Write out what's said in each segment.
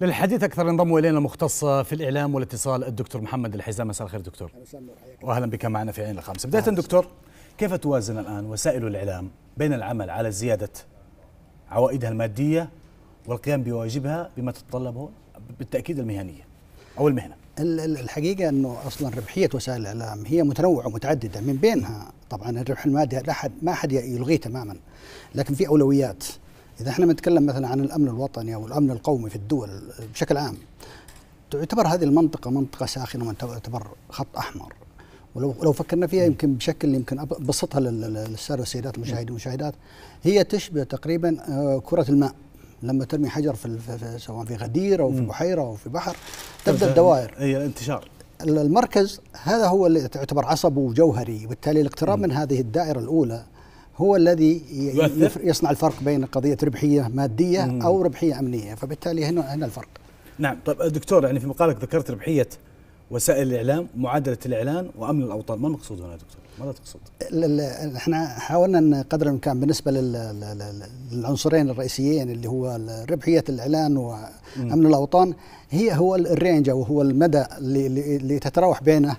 للحديث اكثر ينضم الينا المختص في الاعلام والاتصال الدكتور محمد الحزام مساء الخير دكتور واهلا بك معنا في عين الخامسه بدايه نعم. دكتور كيف توازن الان وسائل الاعلام بين العمل على زياده عوائدها الماديه والقيام بواجبها بما تتطلبه بالتاكيد المهنيه او المهنه الحقيقه انه اصلا ربحيه وسائل الاعلام هي متنوعه ومتعدده من بينها طبعا الربح المادي لا احد ما احد يلغيه تماما لكن في اولويات اذا احنا بنتكلم مثلا عن الامن الوطني او الامن القومي في الدول بشكل عام تعتبر هذه المنطقه منطقه ساخنه وتعتبر خط احمر ولو لو فكرنا فيها يمكن بشكل يمكن ابسطها للساده والسيدات المشاهدين والمشاهدات هي تشبه تقريبا آه، كره الماء لما ترمي حجر في, سواء في غدير او في بحيره او في بحر تبدا الدوائر اي الانتشار المركز هذا هو اللي تعتبر عصب وجوهري وبالتالي الاقتراب من هذه الدائره الاولى هو الذي يصنع الفرق بين قضية ربحية مادية مم. أو ربحية أمنية فبالتالي هنا, هنا الفرق نعم طيب دكتور يعني في مقالك ذكرت ربحية وسائل الإعلام معادلة الإعلان وأمن الأوطان ما المقصود هنا دكتور ماذا تقصد؟ احنا حاولنا ان قدر الامكان بالنسبه للعنصرين الرئيسيين اللي هو ربحيه الاعلان وامن الاوطان هي هو الرينج او هو المدى اللي, اللي تتراوح بينه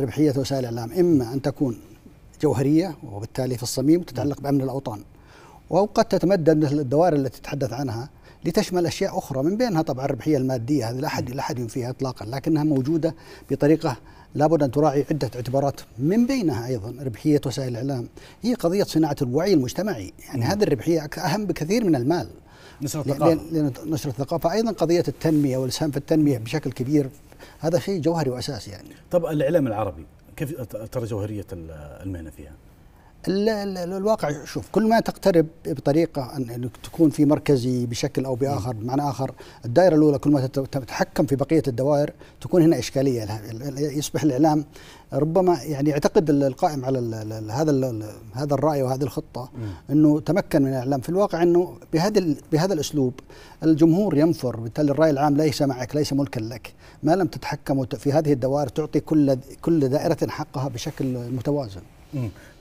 ربحيه وسائل الاعلام اما ان تكون جوهريه وبالتالي في الصميم تتعلق بامن الاوطان وقد تتمدد مثل الدوائر التي تتحدث عنها لتشمل اشياء اخرى من بينها طبعا الربحيه الماديه هذه لا احد لا احد ينفيها اطلاقا لكنها موجوده بطريقه لابد ان تراعي عده اعتبارات من بينها ايضا ربحيه وسائل الاعلام هي قضيه صناعه الوعي المجتمعي يعني هذه الربحيه اهم بكثير من المال نشر الثقافه نشر الثقافه ايضا قضيه التنميه والاسهام في التنميه بشكل كبير هذا شيء جوهري واساسي يعني طب الاعلام العربي كيف ترى جوهريه المهنه فيها؟ الواقع شوف كل ما تقترب بطريقه ان تكون في مركزي بشكل او باخر بمعنى اخر الدائره الاولى كل ما تتحكم في بقيه الدوائر تكون هنا اشكاليه يصبح الاعلام ربما يعني يعتقد القائم على هذا هذا الراي وهذه الخطه انه تمكن من الاعلام في الواقع انه بهذا بهذا الاسلوب الجمهور ينفر بالتالي الراي العام ليس معك ليس ملكا لك ما لم تتحكم في هذه الدوائر تعطي كل كل دائره حقها بشكل متوازن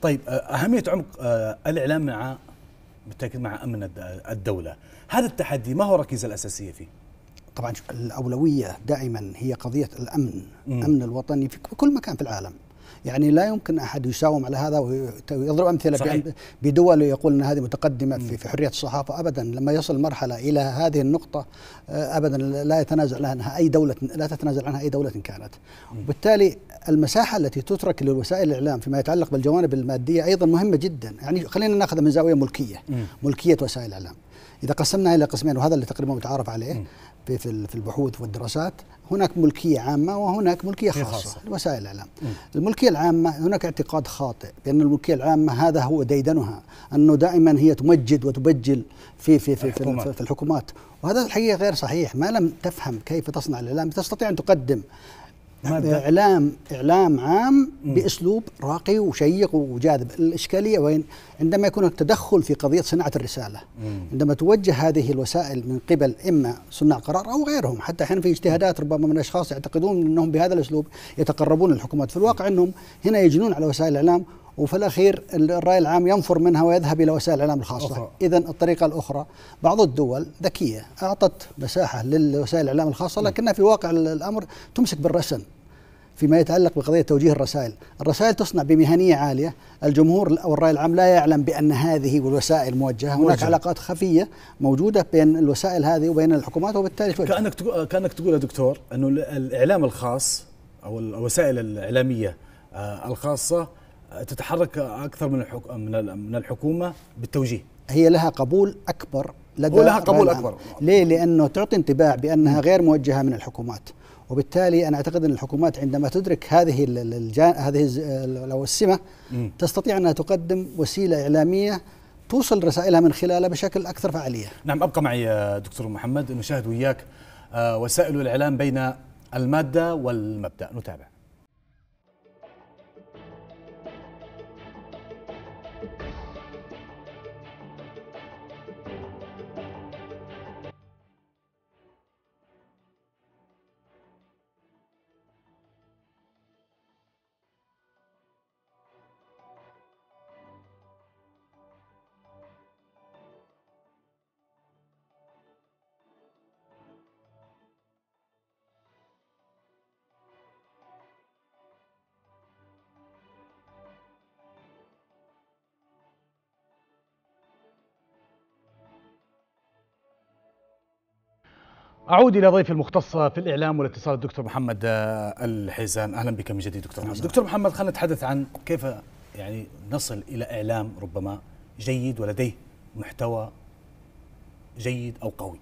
طيب آه، اهميه عمق آه، الاعلام مع بالتاكيد مع امن الدوله، هذا التحدي ما هو الركيزه الاساسيه فيه؟ طبعا الاولويه دائما هي قضيه الامن، الامن الوطني في كل مكان في العالم. يعني لا يمكن احد يساوم على هذا ويضرب امثله صحيح. بدول يقول ان هذه متقدمه مم. في حريه الصحافه ابدا لما يصل مرحله الى هذه النقطه آه، ابدا لا يتنازل عنها اي دوله لا تتنازل عنها اي دوله كانت وبالتالي المساحة التي تترك لوسائل الإعلام فيما يتعلق بالجوانب المادية أيضا مهمة جدا يعني خلينا نأخذ من زاوية ملكية م. ملكية وسائل الإعلام إذا قسمناها إلى قسمين وهذا اللي تقريبا متعارف عليه م. في في البحوث والدراسات هناك ملكية عامة وهناك ملكية خاصة, خاصة. لوسائل الإعلام م. الملكية العامة هناك اعتقاد خاطئ بأن الملكية العامة هذا هو ديدنها أنه دائما هي تمجد وتبجل في في في, في, في, في الحكومات وهذا الحقيقة غير صحيح ما لم تفهم كيف تصنع الإعلام تستطيع أن تقدم ماذا؟ يعني اعلام اعلام عام باسلوب راقي وشيق وجاذب، الاشكاليه وين؟ عندما يكون التدخل في قضيه صناعه الرساله، عندما توجه هذه الوسائل من قبل اما صناع قرار او غيرهم، حتى احيانا في اجتهادات ربما من اشخاص يعتقدون انهم بهذا الاسلوب يتقربون للحكومات، في الواقع انهم هنا يجنون على وسائل الاعلام وفي الأخير الرأي العام ينفر منها ويذهب إلى وسائل الإعلام الخاصة إذا الطريقة الأخرى بعض الدول ذكية أعطت مساحة لوسائل الإعلام الخاصة نعم. لكنها في واقع الأمر تمسك بالرسم فيما يتعلق بقضية توجيه الرسائل الرسائل تصنع بمهنية عالية الجمهور أو الرأي العام لا يعلم بأن هذه الوسائل موجهة هناك علاقات خفية موجودة بين الوسائل هذه وبين الحكومات وبالتالي كأنك تقول كأنك تقول يا دكتور أنه الإعلام الخاص أو الوسائل الإعلامية آه، الخاصة تتحرك اكثر من من الحكومه بالتوجيه هي لها قبول اكبر لدى ولها قبول اكبر ليه لانه تعطي انطباع بانها غير موجهه من الحكومات وبالتالي انا اعتقد ان الحكومات عندما تدرك هذه الجان هذه لو السمه تستطيع انها تقدم وسيله اعلاميه توصل رسائلها من خلالها بشكل اكثر فعاليه. نعم ابقى معي دكتور محمد نشاهد وياك آه، وسائل الاعلام بين الماده والمبدا نتابع. أعود إلى ضيفي المختص في الإعلام والاتصال الدكتور محمد آه، الحيزان أهلا بك من جديد دكتور محمد دكتور محمد خلينا نتحدث عن كيف يعني نصل إلى إعلام ربما جيد ولديه محتوى جيد أو قوي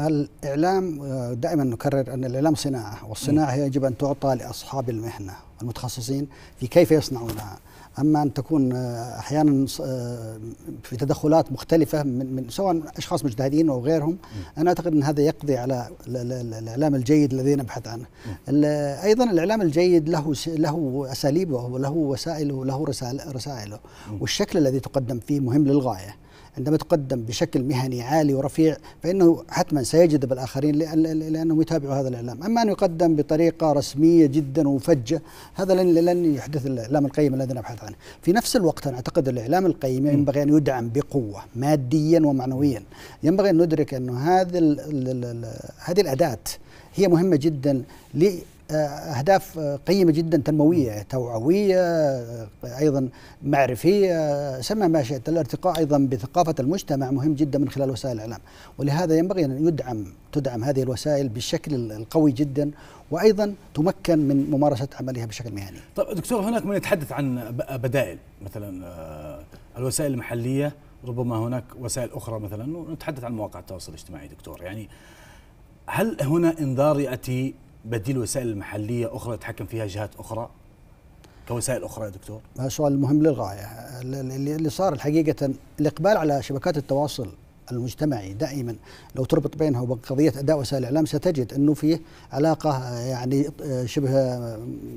الإعلام آه، دائما نكرر أن الإعلام صناعة والصناعة يجب أن تعطى لأصحاب المهنة المتخصصين في كيف يصنعونها اما ان تكون آه، احيانا آه، في تدخلات مختلفه من, من سواء اشخاص مجتهدين او غيرهم م. انا اعتقد ان هذا يقضي على الاعلام الجيد الذي نبحث عنه ايضا الاعلام الجيد له له اساليبه وله وسائله وله رسائله والشكل الذي تقدم فيه مهم للغايه عندما تقدم بشكل مهني عالي ورفيع فإنه حتما سيجذب الآخرين لأنهم يتابعوا هذا الإعلام أما أن يقدم بطريقة رسمية جدا ومفجة هذا لن, لن يحدث الإعلام القيم الذي نبحث عنه في نفس الوقت أنا أعتقد الإعلام القيم ينبغي أن يدعم بقوة ماديا ومعنويا ينبغي أن ندرك أن هذا هذه الأداة هي مهمة جدا آه، اهداف آه، قيمه جدا تنمويه توعويه آه، ايضا معرفيه سمى ما شئت الارتقاء ايضا بثقافه المجتمع مهم جدا من خلال وسائل الاعلام ولهذا ينبغي ان يدعم تدعم هذه الوسائل بالشكل القوي جدا وايضا تمكن من ممارسه عملها بشكل مهني. طيب دكتور هناك من يتحدث عن بدائل مثلا الوسائل المحليه ربما هناك وسائل اخرى مثلا ونتحدث عن مواقع التواصل الاجتماعي دكتور يعني هل هنا انذار ياتي بديل وسائل المحلية أخرى يتحكم فيها جهات أخرى كوسائل أخرى يا دكتور هذا سؤال مهم للغاية اللي صار الحقيقة الإقبال على شبكات التواصل المجتمعي دائما لو تربط بينها وبين قضيه اداء وسائل الاعلام ستجد انه فيه علاقه يعني شبه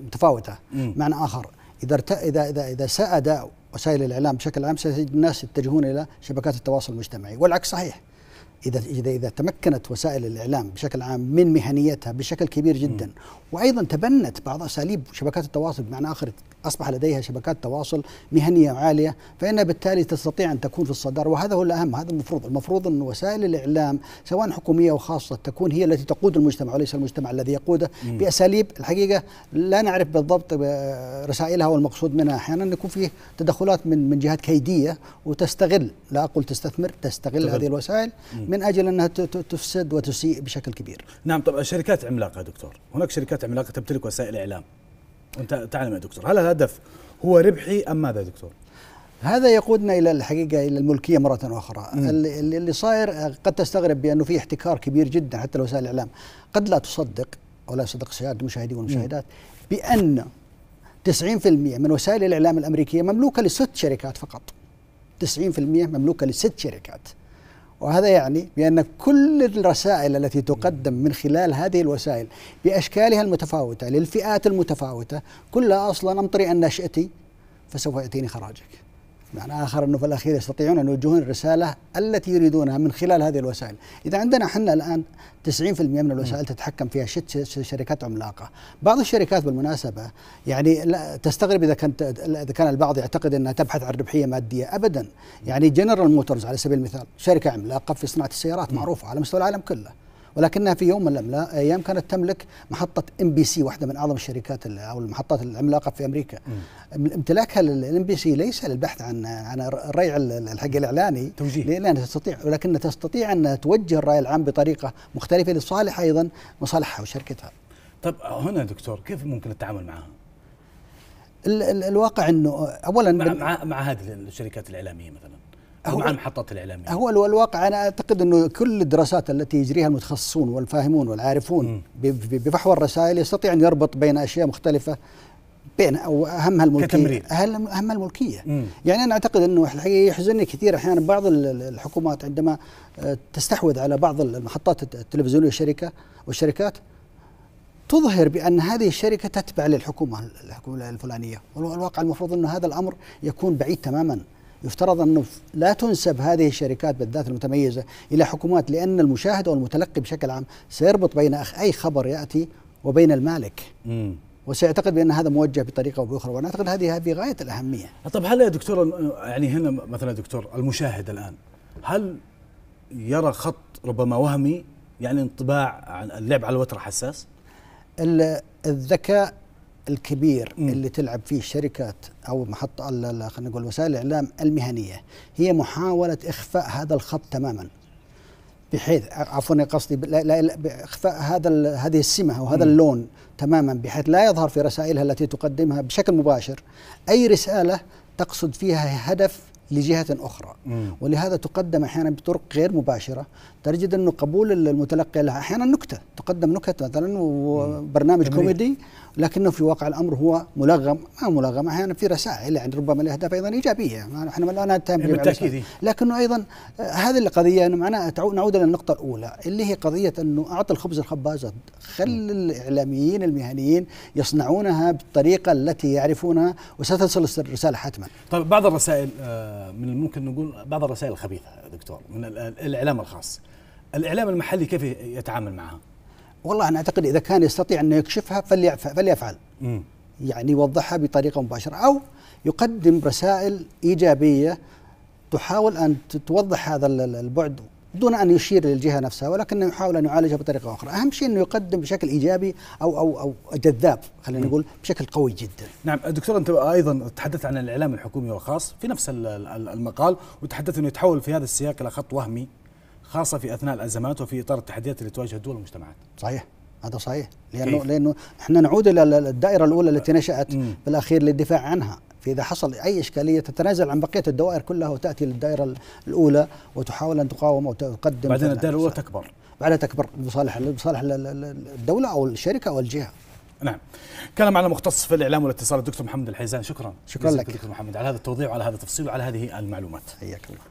متفاوته معنى اخر اذا اذا اذا اذا ساء اداء وسائل الاعلام بشكل عام ستجد الناس يتجهون الى شبكات التواصل المجتمعي والعكس صحيح إذا إذا إذا تمكنت وسائل الإعلام بشكل عام من مهنيتها بشكل كبير جدا م. وأيضا تبنت بعض أساليب شبكات التواصل بمعنى آخر أصبح لديها شبكات تواصل مهنية عالية فإنها بالتالي تستطيع أن تكون في الصدارة وهذا هو الأهم هذا المفروض المفروض أن وسائل الإعلام سواء حكومية أو خاصة تكون هي التي تقود المجتمع وليس المجتمع الذي يقوده م. بأساليب الحقيقة لا نعرف بالضبط رسائلها والمقصود منها أحيانا يكون فيه تدخلات من من جهات كيدية وتستغل لا أقول تستثمر تستغل هذه الوسائل م. من اجل انها تفسد وتسيء بشكل كبير. نعم طبعا الشركات عملاقه دكتور، هناك شركات عملاقه تمتلك وسائل اعلام. وانت تعلم يا دكتور، هل الهدف هو ربحي ام ماذا دكتور؟ هذا يقودنا الى الحقيقه الى الملكيه مره اخرى، م. اللي صاير آه، قد تستغرب بانه في احتكار كبير جدا حتى وسائل الاعلام، قد لا تصدق ولا يصدق سيادة المشاهدين والمشاهدات بأن 90% من وسائل الإعلام الأمريكية مملوكة لست شركات فقط 90% مملوكة لست شركات وهذا يعني بأن كل الرسائل التي تقدم من خلال هذه الوسائل بأشكالها المتفاوتة للفئات المتفاوتة كلها أصلا أمطري أن نشأتي فسوف يأتيني خراجك معنى آخر أنه في الأخير يستطيعون أن يوجهون الرسالة التي يريدونها من خلال هذه الوسائل إذا عندنا احنا الآن 90% من الوسائل تتحكم فيها شركات عملاقة بعض الشركات بالمناسبة يعني لا تستغرب إذا كانت إذا كان البعض يعتقد أنها تبحث عن ربحية مادية أبدا يعني جنرال موتورز على سبيل المثال شركة عملاقة في صناعة السيارات معروفة على مستوى العالم كله ولكنها في يوم من الايام كانت تملك محطه ام بي سي واحده من اعظم الشركات او المحطات العملاقه في امريكا م. امتلاكها للام بي سي ليس للبحث عن عن الريع الحق الاعلاني توجيه لا تستطيع ولكن تستطيع ان توجه الراي العام بطريقه مختلفه لصالح ايضا مصالحها وشركتها طب هنا دكتور كيف ممكن التعامل معها؟ الواقع انه اولا مع, مع, مع هذه الشركات الاعلاميه مثلا هو مع المحطات الإعلامية هو الواقع أنا أعتقد أنه كل الدراسات التي يجريها المتخصصون والفاهمون والعارفون بفحوى الرسائل يستطيع أن يربط بين أشياء مختلفة بين او اهمها الملكيه كتمرير. اهمها الملكيه مم. يعني انا اعتقد انه الحقيقه يحزنني كثير احيانا بعض الحكومات عندما آه، تستحوذ على بعض المحطات التلفزيونيه الشركه والشركات تظهر بان هذه الشركه تتبع للحكومه الحكومه الفلانيه والواقع المفروض انه هذا الامر يكون بعيد تماما يفترض أنه لا تنسب هذه الشركات بالذات المتميزة إلى حكومات لأن المشاهد أو المتلقي بشكل عام سيربط بين أخ أي خبر يأتي وبين المالك مم. وسيعتقد بان هذا موجه بطريقه او باخرى وانا اعتقد هذه في غايه الاهميه. طب هل يا دكتور يعني هنا مثلا دكتور المشاهد الان هل يرى خط ربما وهمي يعني انطباع عن اللعب على الوتر حساس؟ الذكاء الكبير م. اللي تلعب فيه الشركات او محط خلينا نقول وسائل الاعلام المهنيه هي محاوله اخفاء هذا الخط تماما بحيث عفوا قصدي لا لا اخفاء هذا هذه السمه وهذا هذا اللون تماما بحيث لا يظهر في رسائلها التي تقدمها بشكل مباشر اي رساله تقصد فيها هدف لجهة أخرى مم. ولهذا تقدم أحيانا بطرق غير مباشرة تجد أنه قبول المتلقي لها أحيانا نكتة تقدم نكت مثلا وبرنامج مم. كوميدي لكنه في واقع الأمر هو ملغم ما ملغم أحيانا في رسائل يعني ربما الأهداف أيضا إيجابية احنا لا نتهم يعني بالتأكيد لكنه أيضا آه، هذه القضية أنه معناها نعود إلى النقطة الأولى اللي هي قضية أنه أعطي الخبز الخبازة خل الإعلاميين المهنيين يصنعونها بالطريقة التي يعرفونها وستصل الرسالة حتما طيب بعض الرسائل آه من الممكن نقول بعض الرسائل الخبيثه دكتور من الاعلام الخاص الاعلام المحلي كيف يتعامل معها والله انا اعتقد اذا كان يستطيع ان يكشفها فليفعل م. يعني يوضحها بطريقه مباشره او يقدم رسائل ايجابيه تحاول ان توضح هذا البعد دون ان يشير للجهه نفسها ولكنه يحاول ان يعالجها بطريقه اخرى، اهم شيء انه يقدم بشكل ايجابي او او او جذاب خلينا نقول بشكل قوي جدا. نعم دكتور انت ايضا تحدثت عن الاعلام الحكومي والخاص في نفس المقال وتحدثت انه يتحول في هذا السياق الى خط وهمي خاصه في اثناء الازمات وفي اطار التحديات اللي تواجه الدول والمجتمعات. صحيح. هذا صحيح لانه كيف؟ لانه احنا نعود الى الدائره الاولى التي نشات بالاخير للدفاع عنها إذا حصل أي إشكالية تتنازل عن بقية الدوائر كلها وتأتي للدائرة الأولى وتحاول أن تقاوم وتقدم بعدين الدائرة الأولى تكبر بعدها تكبر لصالح لصالح الدولة أو الشركة أو الجهة نعم كان معنا مختص في الاعلام والاتصال الدكتور محمد الحيزان شكرا شكرا لك دكتور محمد على هذا التوضيح وعلى هذا التفصيل وعلى هذه المعلومات حياك الله